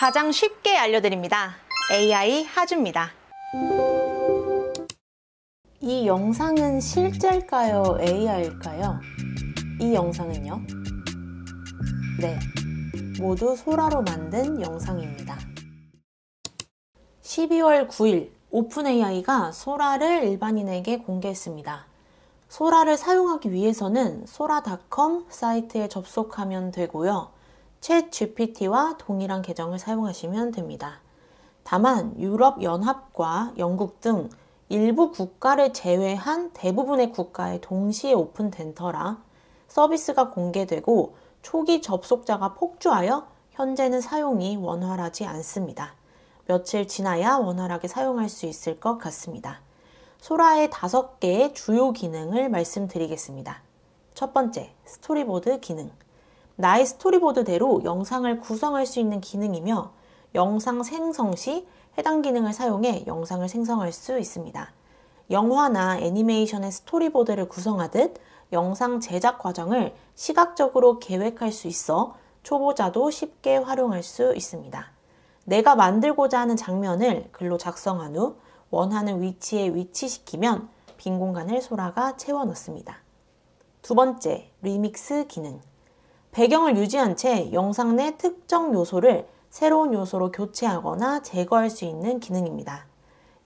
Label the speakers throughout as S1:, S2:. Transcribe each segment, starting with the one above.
S1: 가장 쉽게 알려드립니다. AI 하주입니다. 이 영상은 실제일까요? AI일까요? 이 영상은요? 네, 모두 소라로 만든 영상입니다. 12월 9일 오픈AI가 소라를 일반인에게 공개했습니다. 소라를 사용하기 위해서는 소라닷컴 사이트에 접속하면 되고요. 챗 GPT와 동일한 계정을 사용하시면 됩니다. 다만 유럽연합과 영국 등 일부 국가를 제외한 대부분의 국가에 동시에 오픈된 터라 서비스가 공개되고 초기 접속자가 폭주하여 현재는 사용이 원활하지 않습니다. 며칠 지나야 원활하게 사용할 수 있을 것 같습니다. 소라의 다섯 개의 주요 기능을 말씀드리겠습니다. 첫 번째, 스토리보드 기능. 나의 스토리보드대로 영상을 구성할 수 있는 기능이며 영상 생성 시 해당 기능을 사용해 영상을 생성할 수 있습니다. 영화나 애니메이션의 스토리보드를 구성하듯 영상 제작 과정을 시각적으로 계획할 수 있어 초보자도 쉽게 활용할 수 있습니다. 내가 만들고자 하는 장면을 글로 작성한 후 원하는 위치에 위치시키면 빈 공간을 소라가 채워 넣습니다. 두 번째, 리믹스 기능. 배경을 유지한 채 영상 내 특정 요소를 새로운 요소로 교체하거나 제거할 수 있는 기능입니다.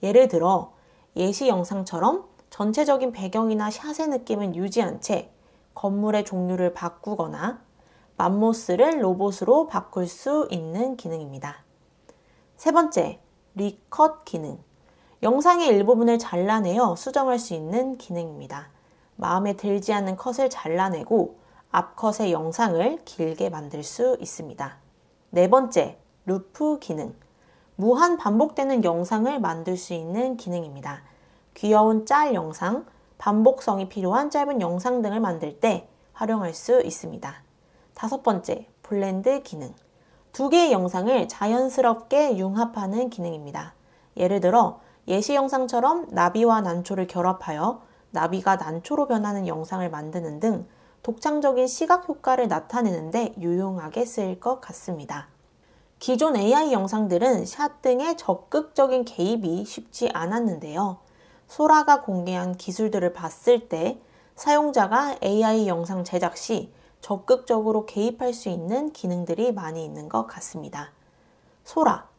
S1: 예를 들어 예시 영상처럼 전체적인 배경이나 샷의 느낌은 유지한 채 건물의 종류를 바꾸거나 맘모스를 로봇으로 바꿀 수 있는 기능입니다. 세 번째, 리컷 기능. 영상의 일부분을 잘라내어 수정할 수 있는 기능입니다. 마음에 들지 않는 컷을 잘라내고 앞컷의 영상을 길게 만들 수 있습니다. 네 번째, 루프 기능. 무한 반복되는 영상을 만들 수 있는 기능입니다. 귀여운 짤 영상, 반복성이 필요한 짧은 영상 등을 만들 때 활용할 수 있습니다. 다섯 번째, 블렌드 기능. 두 개의 영상을 자연스럽게 융합하는 기능입니다. 예를 들어 예시 영상처럼 나비와 난초를 결합하여 나비가 난초로 변하는 영상을 만드는 등 독창적인 시각 효과를 나타내는데 유용하게 쓰일 것 같습니다. 기존 AI 영상들은 샷 등의 적극적인 개입이 쉽지 않았는데요. 소라가 공개한 기술들을 봤을 때 사용자가 AI 영상 제작 시 적극적으로 개입할 수 있는 기능들이 많이 있는 것 같습니다. 소라,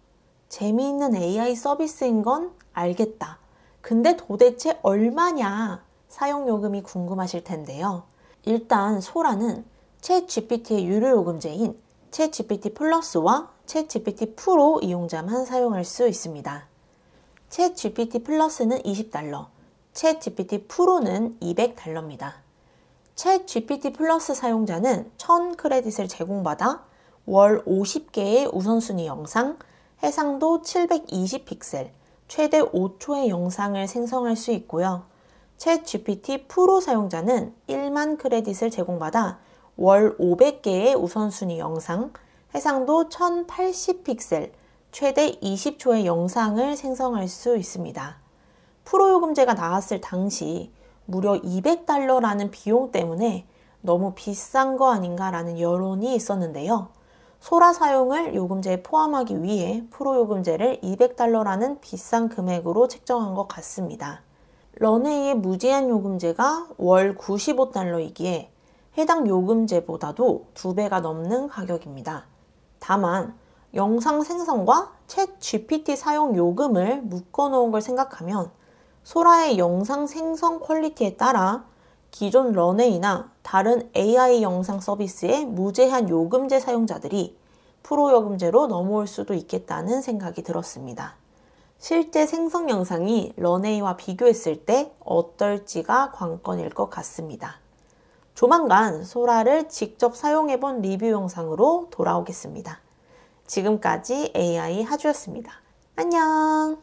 S1: 재미있는 AI 서비스인 건 알겠다. 근데 도대체 얼마냐? 사용요금이 궁금하실 텐데요. 일단 소라는 챗 GPT의 유료 요금제인 챗 GPT 플러스와 챗 GPT 프로 이용자만 사용할 수 있습니다. 챗 GPT 플러스는 20달러, 챗 GPT 프로는 200달러입니다. 챗 GPT 플러스 사용자는 1000크레딧을 제공받아 월 50개의 우선순위 영상, 해상도 720픽셀, 최대 5초의 영상을 생성할 수 있고요. 챗 GPT 프로 사용자는 1만 크레딧을 제공받아 월 500개의 우선순위 영상, 해상도 1080픽셀, 최대 20초의 영상을 생성할 수 있습니다. 프로 요금제가 나왔을 당시 무려 200달러라는 비용 때문에 너무 비싼 거 아닌가라는 여론이 있었는데요. 소라 사용을 요금제에 포함하기 위해 프로 요금제를 200달러라는 비싼 금액으로 책정한 것 같습니다. 런웨이의 무제한 요금제가 월 95달러이기에 해당 요금제보다도 두배가 넘는 가격입니다. 다만 영상 생성과 챗 GPT 사용 요금을 묶어 놓은 걸 생각하면 소라의 영상 생성 퀄리티에 따라 기존 런웨이나 다른 AI 영상 서비스의 무제한 요금제 사용자들이 프로 요금제로 넘어올 수도 있겠다는 생각이 들었습니다. 실제 생성 영상이 런웨이와 비교했을 때 어떨지가 관건일 것 같습니다. 조만간 소라를 직접 사용해본 리뷰 영상으로 돌아오겠습니다. 지금까지 AI 하주였습니다. 안녕!